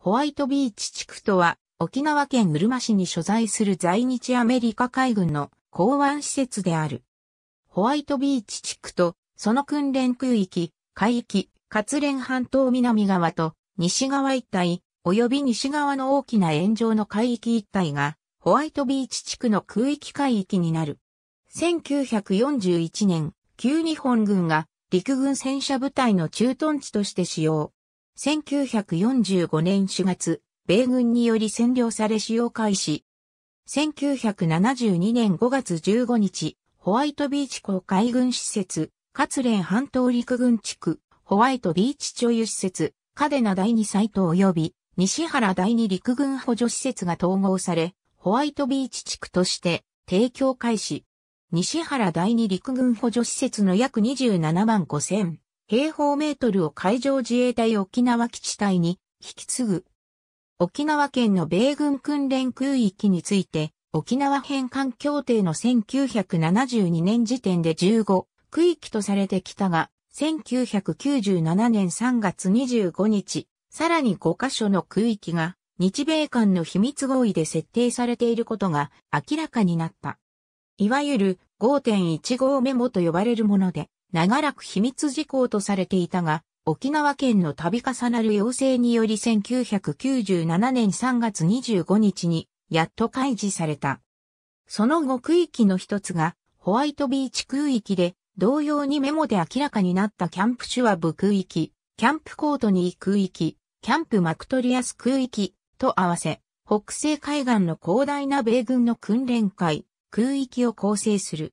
ホワイトビーチ地区とは、沖縄県うるま市に所在する在日アメリカ海軍の港湾施設である。ホワイトビーチ地区と、その訓練空域、海域、活連半島南側と西側一帯、及び西側の大きな炎上の海域一帯が、ホワイトビーチ地区の空域海域になる。1941年、旧日本軍が陸軍戦車部隊の駐屯地として使用。1945年4月、米軍により占領され使用開始。1972年5月15日、ホワイトビーチ港海軍施設、レン半島陸軍地区、ホワイトビーチ貯油施設、カデナ第2サイト及び、西原第2陸軍補助施設が統合され、ホワイトビーチ地区として提供開始。西原第2陸軍補助施設の約27万5千平方メートルを海上自衛隊沖縄基地隊に引き継ぐ。沖縄県の米軍訓練空域について、沖縄返還協定の1972年時点で15区域とされてきたが、1997年3月25日、さらに5箇所の区域が日米間の秘密合意で設定されていることが明らかになった。いわゆる5.15メモと呼ばれるもので、長らく秘密事項とされていたが、沖縄県の度重なる要請により1997年3月25日に、やっと開示された。その後区域の一つが、ホワイトビーチ空域で、同様にメモで明らかになったキャンプシュワブ空域、キャンプコートニー空域、キャンプマクトリアス空域と合わせ、北西海岸の広大な米軍の訓練会、空域を構成する。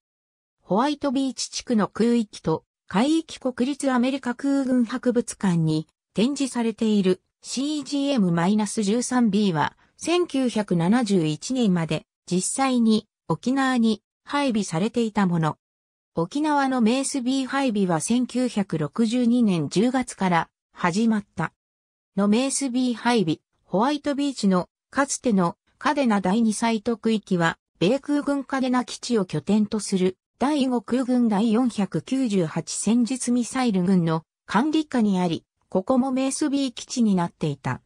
ホワイトビーチ地区の空域と海域国立アメリカ空軍博物館に展示されている CGM-13B は1971年まで実際に沖縄に配備されていたもの。沖縄のメース B 配備は1962年10月から始まった。のメース B 配備、ホワイトビーチのかつてのカデナ第2サイト区域は米空軍カデナ基地を拠点とする第5空軍第498戦術ミサイル軍の管理下にあり、ここもメース B 基地になっていた。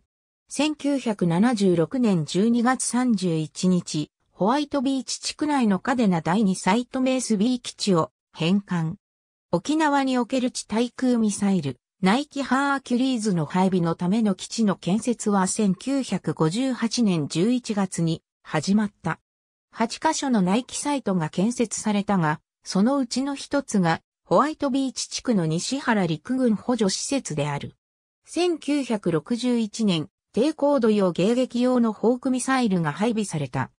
1976年12月31日、ホワイトビーチ地区内のカデナ第2サイトメース B 基地を返還。沖縄における地対空ミサイル、ナイキハーキュリーズの配備のための基地の建設は1958年11月に始まった。8カ所のナイキサイトが建設されたが、そのうちの一つが、ホワイトビーチ地区の西原陸軍補助施設である。1961年、低高度用迎撃用のホークミサイルが配備された。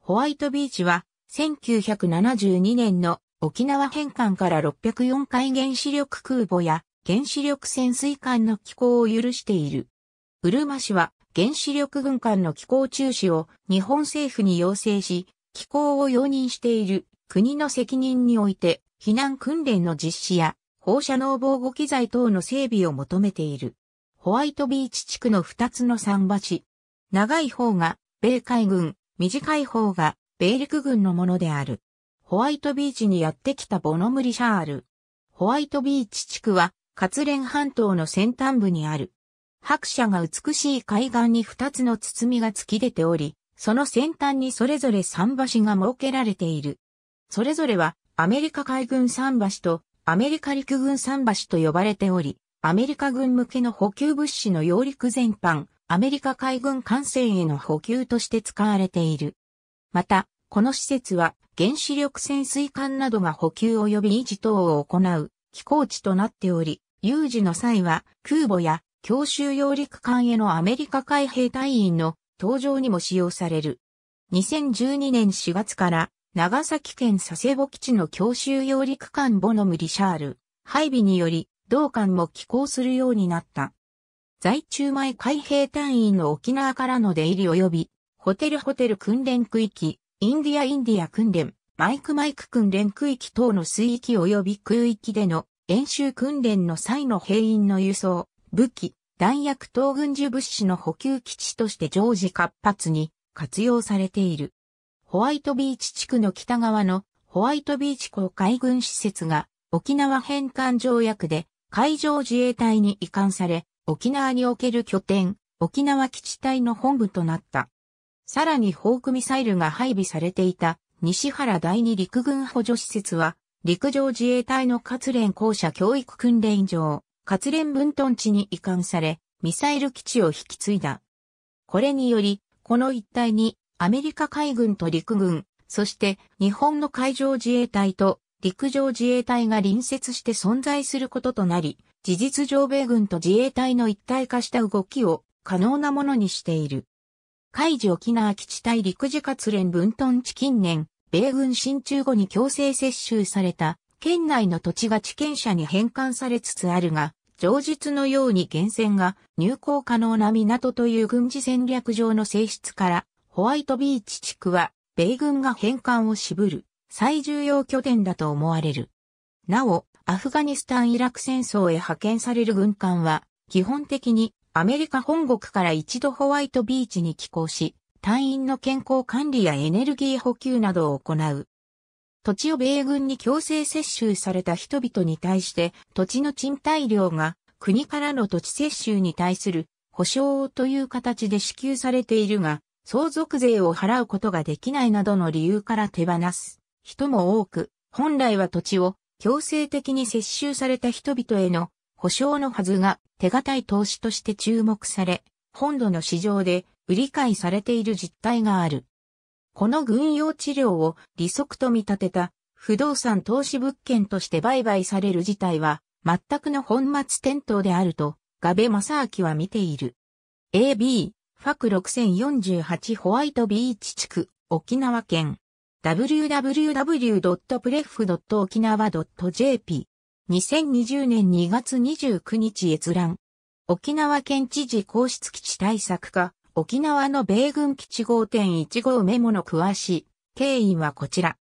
ホワイトビーチは、1972年の沖縄返還から604回原子力空母や原子力潜水艦の寄港を許している。うるま市は原子力軍艦の寄港中止を日本政府に要請し、機構を容認している国の責任において、避難訓練の実施や放射能防護機材等の整備を求めている。ホワイトビーチ地区の2つの桟橋。長い方が米海軍、短い方が米陸軍のものである。ホワイトビーチにやってきたボノムリシャール。ホワイトビーチ地区は、カツレン半島の先端部にある。白車が美しい海岸に二つの包みが突き出ており、その先端にそれぞれ桟橋が設けられている。それぞれはアメリカ海軍桟橋とアメリカ陸軍桟橋と呼ばれており、アメリカ軍向けの補給物資の揚陸全般、アメリカ海軍艦船への補給として使われている。また、この施設は原子力潜水艦などが補給及び維持等を行う飛行地となっており、有事の際は空母や強襲揚陸艦へのアメリカ海兵隊員の登場にも使用される。2012年4月から長崎県佐世保基地の教習揚陸艦ボノム・リシャール、配備により、同艦も寄港するようになった。在中前海兵隊員の沖縄からの出入り及び、ホテルホテル訓練区域、インディアインディア訓練、マイクマイク訓練区域等の水域及び空域での演習訓練の際の兵員の輸送、武器、弾薬等軍需物資の補給基地として常時活発に活用されている。ホワイトビーチ地区の北側のホワイトビーチ港海軍施設が沖縄返還条約で海上自衛隊に移管され、沖縄における拠点、沖縄基地隊の本部となった。さらにホークミサイルが配備されていた西原第二陸軍補助施設は陸上自衛隊の活連校舎教育訓練場。活連分屯地に移管され、ミサイル基地を引き継いだ。これにより、この一帯にアメリカ海軍と陸軍、そして日本の海上自衛隊と陸上自衛隊が隣接して存在することとなり、事実上米軍と自衛隊の一体化した動きを可能なものにしている。海事沖縄基地対陸自活連分屯地近年、米軍進駐後に強制接収された県内の土地が地権者に返還されつつあるが、上述のように源泉が入港可能な港という軍事戦略上の性質から、ホワイトビーチ地区は、米軍が返還を渋る、最重要拠点だと思われる。なお、アフガニスタン・イラク戦争へ派遣される軍艦は、基本的にアメリカ本国から一度ホワイトビーチに寄港し、隊員の健康管理やエネルギー補給などを行う土地を米軍に強制接収された人々に対して土地の賃貸料が国からの土地接収に対する保証という形で支給されているが、相続税を払うことができないなどの理由から手放す人も多く、本来は土地を強制的に接収された人々への保証のはずが手堅い投資として注目され、本土の市場で売り買いされている実態がある。この軍用治療を利息と見立てた不動産投資物件として売買される事態は全くの本末転倒であると、ガベ正明は見ている。AB、ファク6048ホワイトビーチ地区、沖縄県。www.pref.okinawa.jp 2020年2月29日閲覧。沖縄県知事皇室基地対策課、沖縄の米軍基地5.15メモの詳しい経緯はこちら。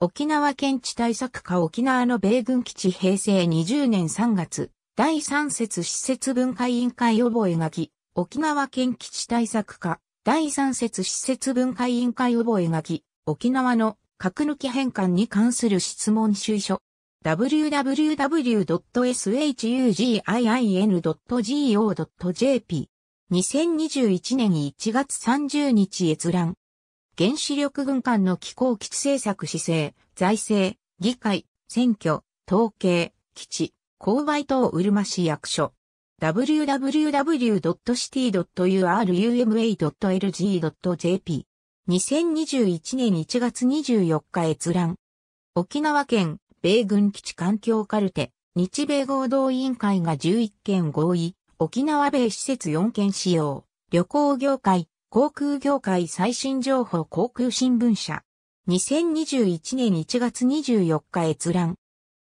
沖縄県地対策課沖縄の米軍基地平成20年3月第3節施設分解委員会覚書沖縄県基地対策課第3節施設分解委員会覚書沖縄の核抜き返還に関する質問収書 www.shugiin.go.jp 2021年1月30日閲覧。原子力軍艦の機構基地政策姿勢、財政、議会、選挙、統計、基地、購買等うるま市役所。www.city.uruma.lg.jp。2021年1月24日閲覧。沖縄県、米軍基地環境カルテ、日米合同委員会が11件合意。沖縄米施設4件使用、旅行業界、航空業界最新情報航空新聞社。2021年1月24日閲覧。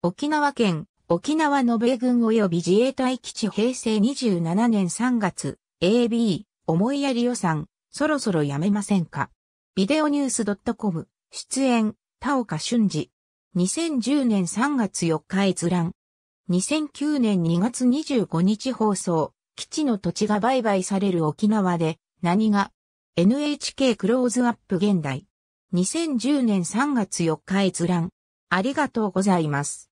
沖縄県、沖縄の米軍及び自衛隊基地平成27年3月、AB、思いやり予算、そろそろやめませんか。ビデオニュース .com、出演、田岡俊二。2010年3月4日閲覧。2009年2月25日放送、基地の土地が売買される沖縄で、何が NHK クローズアップ現代。2010年3月4日閲覧。ありがとうございます。